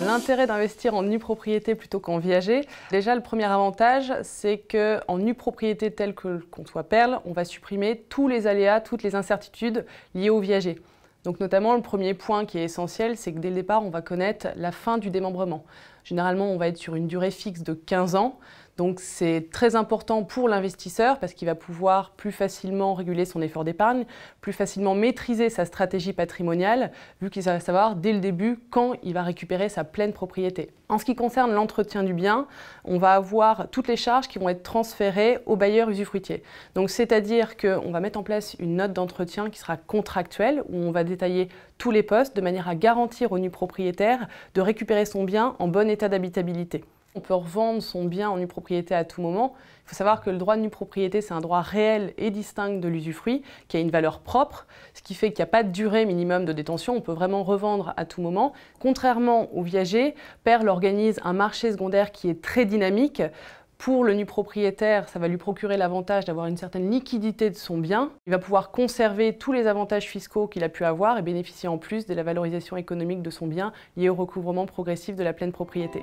L'intérêt d'investir en nue propriété plutôt qu'en viager, déjà le premier avantage, c'est qu'en nue propriété telle que qu'on soit perle, on va supprimer tous les aléas, toutes les incertitudes liées au viager. Donc notamment, le premier point qui est essentiel, c'est que dès le départ, on va connaître la fin du démembrement. Généralement, on va être sur une durée fixe de 15 ans. Donc c'est très important pour l'investisseur parce qu'il va pouvoir plus facilement réguler son effort d'épargne, plus facilement maîtriser sa stratégie patrimoniale, vu qu'il va savoir dès le début quand il va récupérer sa pleine propriété. En ce qui concerne l'entretien du bien, on va avoir toutes les charges qui vont être transférées au bailleur usufruitier. Donc c'est-à-dire qu'on va mettre en place une note d'entretien qui sera contractuelle, où on va détailler tous les postes de manière à garantir au nu propriétaire de récupérer son bien en bon état d'habitabilité. On peut revendre son bien en nue propriété à tout moment. Il faut savoir que le droit de nue propriété, c'est un droit réel et distinct de l'usufruit, qui a une valeur propre, ce qui fait qu'il n'y a pas de durée minimum de détention. On peut vraiment revendre à tout moment. Contrairement au viager, Perle organise un marché secondaire qui est très dynamique. Pour le nu propriétaire, ça va lui procurer l'avantage d'avoir une certaine liquidité de son bien. Il va pouvoir conserver tous les avantages fiscaux qu'il a pu avoir et bénéficier en plus de la valorisation économique de son bien liée au recouvrement progressif de la pleine propriété.